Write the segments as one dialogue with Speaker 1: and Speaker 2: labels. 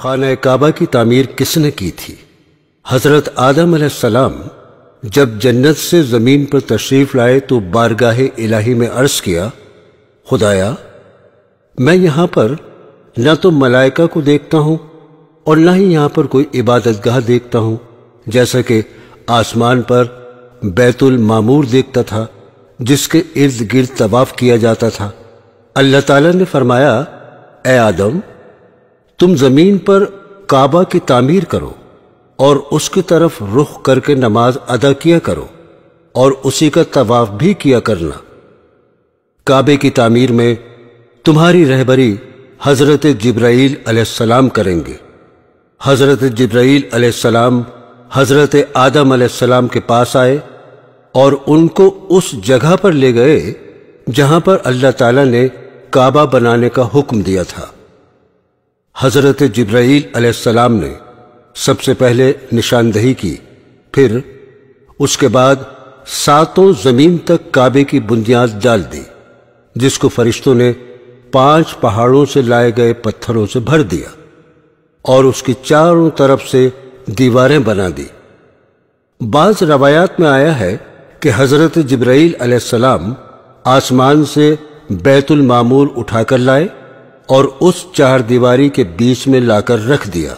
Speaker 1: खाना काबा की तामीर किसने की थी हजरत आदम सलाम जब जन्नत से ज़मीन पर तशरीफ़ लाए तो बारगाह इलाही में अर्ज़ किया खुदाया मैं यहां पर न तो मलाइका को देखता हूं और न ही यहां पर कोई इबादतगाह देखता हूं जैसा कि आसमान पर बैतुल मामूर देखता था जिसके इर्द गिर्द तवाफ किया जाता था अल्लाह ताला ने फरमाया ए आदम तुम जमीन पर काबा की तामीर करो और उसकी तरफ रुख करके नमाज अदा किया करो और उसी का तवाफ भी किया करना काबे की तामीर में तुम्हारी रहबरी हज़रत जब्राईल अलैहिस्सलाम करेंगे हज़रत जब्राईल अलैहिस्सलाम हज़रत आदम अलैहिस्सलाम के पास आए और उनको उस जगह पर ले गए जहां पर अल्लाह ताला ने काबा बनाने का हुक्म दिया था हज़रत जब्राईल अलैहिस्सलाम ने सबसे पहले निशानदही की फिर उसके बाद सातों ज़मीन तक काबे की बुनियाद डाल दी जिसको फरिश्तों ने पांच पहाड़ों से लाए गए पत्थरों से भर दिया और उसकी चारों तरफ से दीवारें बना दी बाज रवायात में आया है कि हज़रत जब्राईल अलैहिस्सलाम आसमान से बैतुल मामूल उठाकर लाए और उस चार दीवारी के बीच में लाकर रख दिया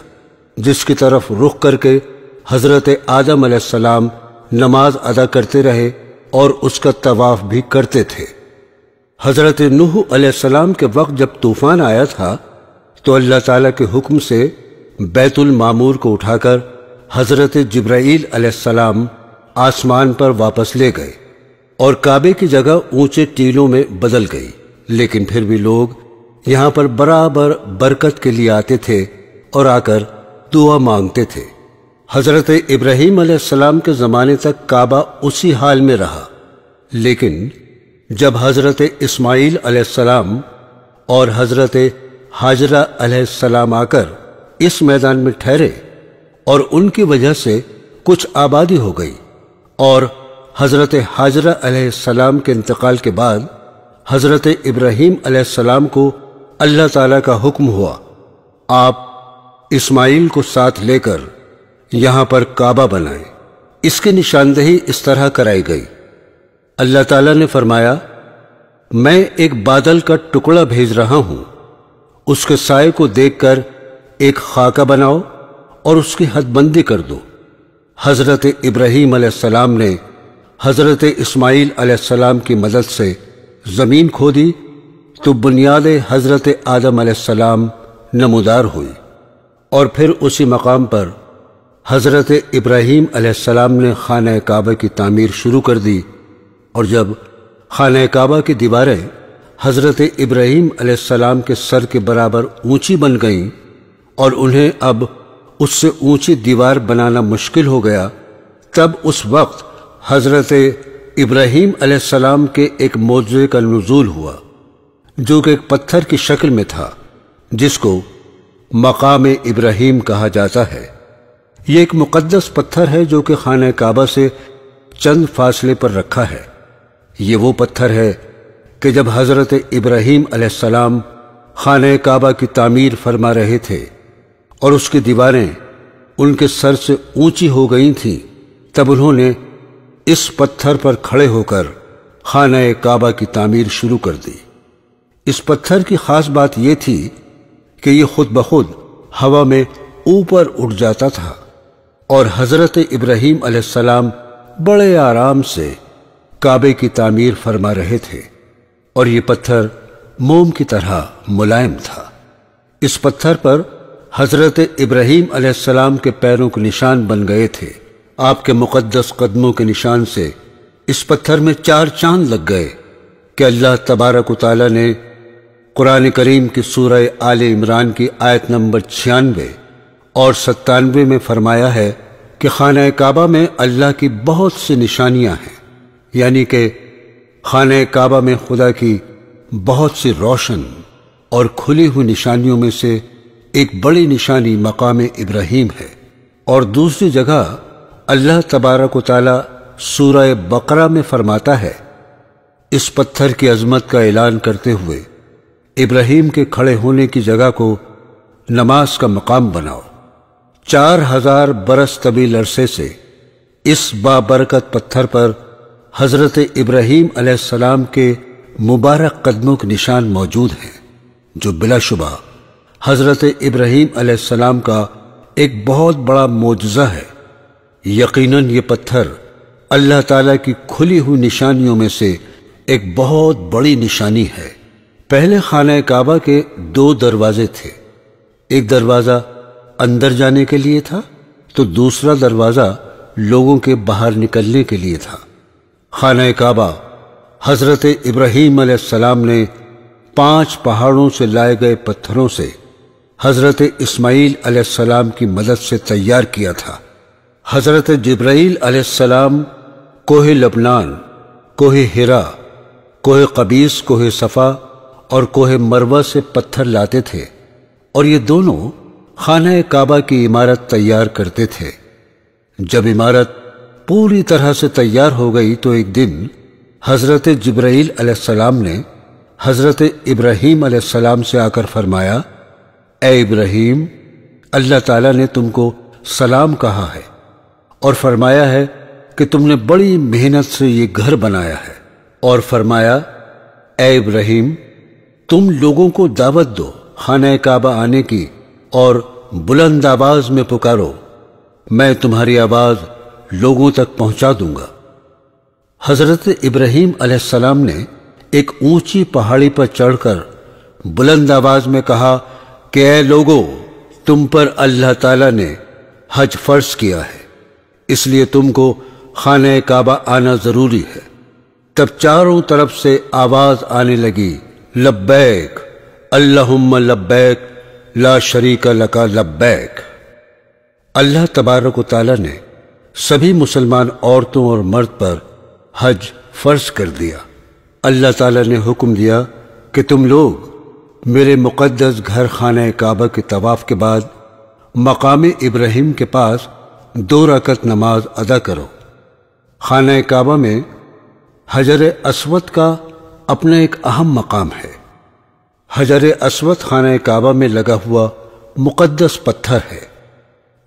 Speaker 1: जिसकी तरफ रुख करके हजरत आजम सलाम नमाज अदा करते रहे और उसका तवाफ भी करते थे हजरत नूह सलाम के वक्त जब तूफान आया था तो अल्लाह ताला के हुक्म से बैतुल मामूर को उठाकर हजरत जब्राईल सलाम आसमान पर वापस ले गए और काबे की जगह ऊंचे टीलों में बदल गई लेकिन फिर भी लोग यहाँ पर बराबर बरकत के लिए आते थे और आकर दुआ मांगते थे हज़रत इब्राहिम सलाम के ज़माने तक काबा उसी हाल में रहा लेकिन जब हज़रत इस्माइल सलाम और हज़रत हाजरा सलाम आकर इस मैदान में ठहरे और उनकी वजह से कुछ आबादी हो गई और हज़रत हाजरा सलाम के इंतकाल के बाद हज़रत इब्राहिम सलाम को अल्लाह ताला का हुक्म हुआ आप इस्माइल को साथ लेकर यहाँ पर काबा बनाए इसकी निशानदेही इस तरह कराई गई अल्लाह ताला ने फरमाया मैं एक बादल का टुकड़ा भेज रहा हूं उसके साय को देखकर एक खाका बनाओ और उसकी हदबंदी कर दो हज़रत इब्राहिम अलैहिस्सलाम ने हज़रत इस्माइल अलैहिस्सलाम की मदद से ज़मीन खोदी तो बुनियाद हज़रत आदम सलाम नमोदार हुई और फिर उसी मकाम पर हज़रत इब्राहीम सलाम ने खान काबा की तामीर शुरू कर दी और जब खान काबा की दीवारें हज़रत इब्राहीम सलाम के सर के बराबर ऊंची बन गईं और उन्हें अब उससे ऊंची दीवार बनाना मुश्किल हो गया तब उस वक्त हज़रत इब्राहीम सलाम के एक मौजे का नजूल हुआ जो कि एक पत्थर की शक्ल में था जिसको मकाम इब्राहिम कहा जाता है यह एक मुकदस पत्थर है जो कि खान काबा से चंद फासले पर रखा है ये वो पत्थर है कि जब हज़रत इब्राहिम अलैहिस्सलाम खान काबा की तामीर फरमा रहे थे और उसकी दीवारें उनके सर से ऊंची हो गई थीं तब उन्होंने इस पत्थर पर खड़े होकर खान काबा की तामीर शुरू कर दी इस पत्थर की खास बात यह थी कि यह खुद बखुद हवा में ऊपर उठ जाता था और हजरत इब्राहिम अलैहिस्सलाम बड़े आराम से काबे की तामीर फरमा रहे थे और यह पत्थर मोम की तरह मुलायम था इस पत्थर पर हजरत इब्राहिम अलैहिस्सलाम के पैरों के निशान बन गए थे आपके मुकद्दस कदमों के निशान से इस पत्थर में चार चांद लग गए कि अल्लाह तबारक ताली ने कुरान करीम की सूरह आल इमरान की आयत नंबर छियानवे और सत्तानवे में फरमाया है कि खाना काबा में अल्लाह की बहुत सी निशानियां हैं यानी कि खाना काबा में खुदा की बहुत सी रोशन और खुली हुई निशानियों में से एक बड़ी निशानी मकाम इब्राहिम है और दूसरी जगह अल्लाह तबारक ताला सूर्य बकरा में फरमाता है इस पत्थर की अजमत का ऐलान करते हुए इब्राहिम के खड़े होने की जगह को नमाज का मकाम बनाओ चार हजार बरस तबील अरसे से इस बाबरकत पत्थर पर हजरत इब्राहिम अलैहिस्सलाम के मुबारक कदमों के निशान मौजूद हैं जो बिलाशुबा हजरत इब्राहिम अलैहिस्सलाम का एक बहुत बड़ा मोजा है यकीनन ये पत्थर अल्लाह ताला की खुली हुई निशानियों में से एक बहुत बड़ी निशानी है पहले खाने काबा के दो दरवाजे थे एक दरवाज़ा अंदर जाने के लिए था तो दूसरा दरवाज़ा लोगों के बाहर निकलने के लिए था खाना काबा हज़रत इब्राहिम सलाम ने पांच पहाड़ों से लाए गए पत्थरों से हज़रत इस्माईल सलाम की मदद से तैयार किया था हज़रत जब्राईल सलाम कोहे लबनान कोहे हिरा कोहे कबीस कोहे सफ़ा और कोहे मरवा से पत्थर लाते थे और ये दोनों खाना काबा की इमारत तैयार करते थे जब इमारत पूरी तरह से तैयार हो गई तो एक दिन हज़रत जब्राईल अलैहिस्सलाम ने हज़रत इब्राहिम अलैहिस्सलाम से आकर फरमाया ए इब्राहिम अल्लाह ताला ने तुमको सलाम कहा है और फरमाया है कि तुमने बड़ी मेहनत से ये घर बनाया है और फरमाया ए इब्राहिम तुम लोगों को दावत दो खाना काबा आने की और बुलंद आवाज में पुकारो मैं तुम्हारी आवाज लोगों तक पहुंचा दूंगा हजरत इब्राहिम अलैहिस्सलाम ने एक ऊंची पहाड़ी पर चढ़कर बुलंद आवाज में कहा कि ए लोगो तुम पर अल्लाह ताला ने हज फर्ज किया है इसलिए तुमको खाना काबा आना जरूरी है तब चारों तरफ से आवाज आने लगी लब्बैक अल्लाहुम्म लब्बैक ला शरीक लका लब्बैक अल्लाह तबारक ताला ने सभी मुसलमान औरतों और मर्द पर हज फर्ज कर दिया अल्लाह ताला ने हुक्म दिया कि तुम लोग मेरे मुक़द्दस घर खाना काबा के तवाफ़ के बाद मकाम इब्राहिम के पास दो रकत नमाज अदा करो खाना काबा में हजर असवद का अपना एक अहम मकाम है हजर असवद खाना काबा में लगा हुआ मुकद्दस पत्थर है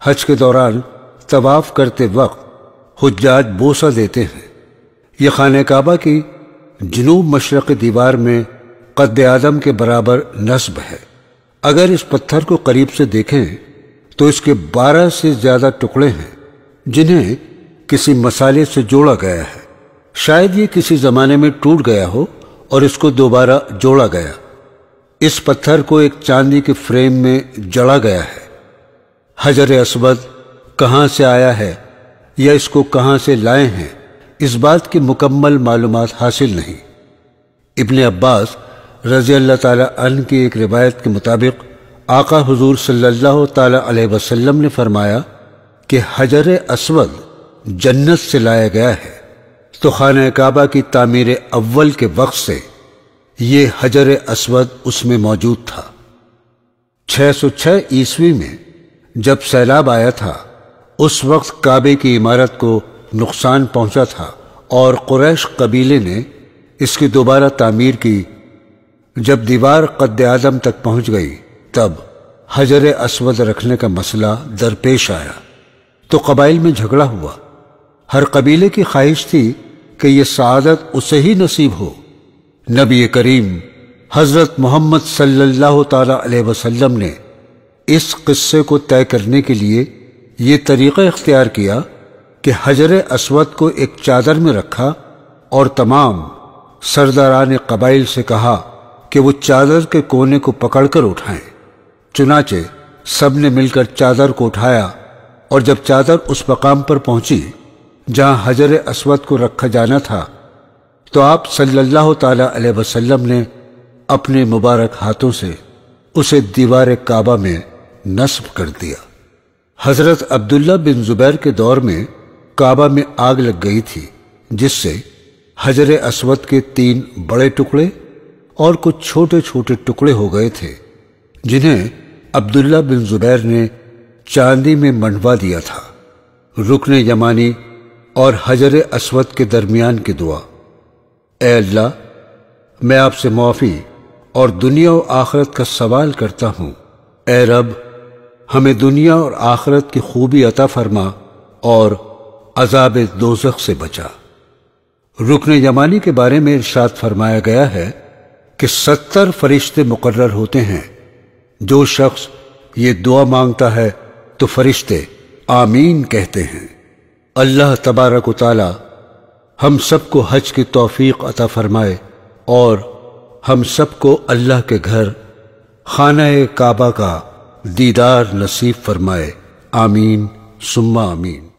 Speaker 1: हज के दौरान तवाफ करते वक्त हजाज बोसा देते हैं यह खान काबा की जनूब मशरक़ दीवार में कद आदम के बराबर नस्ब है अगर इस पत्थर को करीब से देखें तो इसके बारह से ज़्यादा टुकड़े हैं जिन्हें किसी मसाले से जोड़ा गया है शायद ये किसी ज़माने में टूट गया हो और इसको दोबारा जोड़ा गया इस पत्थर को एक चांदी के फ्रेम में जड़ा गया है हजर असबद कहाँ से आया है या इसको कहाँ से लाए हैं इस बात की मुकम्मल मालूम हासिल नहीं इबन अब्बास रज़ी अल्लाह तन की एक रिवायत के मुताबिक आका हजूर सल्ला वसलम ने फरमाया कि हजर असवद जन्नत से लाया गया है तो खान काबा की तामीर अव्वल के वक्त से ये हजर असवद उसमें मौजूद था 606 ईस्वी में जब सैलाब आया था उस वक्त काबे की इमारत को नुकसान पहुंचा था और कुरैश कबीले ने इसकी दोबारा तामीर की जब दीवार कद आजम तक पहुंच गई तब हजर असवद रखने का मसला दरपेश आया तो कबाइल में झगड़ा हुआ हर कबीले की ख्वाहिश थी कि यह सदत उसे ही नसीब हो नबी करीम हज़रत मोहम्मद सल्लल्लाहु अलैहि वसल्लम ने इस किस्से को तय करने के लिए ये तरीक़ा इख्तियार किया कि हजर असवद को एक चादर में रखा और तमाम सरदारान कबाइल से कहा कि वो चादर के कोने को पकड़कर उठाएं चुनाचे सब ने मिलकर चादर को उठाया और जब चादर उस मकाम पर पहुंची जहां हजर असवद को रखा जाना था तो आप सल्लल्लाहु अलैहि वसल्लम ने अपने मुबारक हाथों से उसे दीवार काबा में नस्ब कर दिया हजरत अब्दुल्ला बिन जुबैर के दौर में काबा में आग लग गई थी जिससे हजर असवद के तीन बड़े टुकड़े और कुछ छोटे छोटे टुकड़े हो गए थे जिन्हें अब्दुल्ला बिन जुबैर ने चांदी में मंडवा दिया था रुकने यमानी और हजर असवद के दरमियान की दुआ ए अल्लाह मैं आपसे माफ़ी और दुनिया और आखरत का सवाल करता हूँ ए रब हमें दुनिया और आखरत की खूबी अता फरमा और अजाब दोजख से बचा रुकन यमानी के बारे में इर्शाद फरमाया गया है कि सत्तर फरिश्ते मुकर्र होते हैं जो शख्स ये दुआ मांगता है तो फरिश्ते आमीन कहते हैं अल्लाह तबारक ताली हम सबको हज की तौफीक अता फरमाए और हम सबको अल्लाह के घर खाना काबा का दीदार नसीब फरमाए आमीन सुम्मा आमीन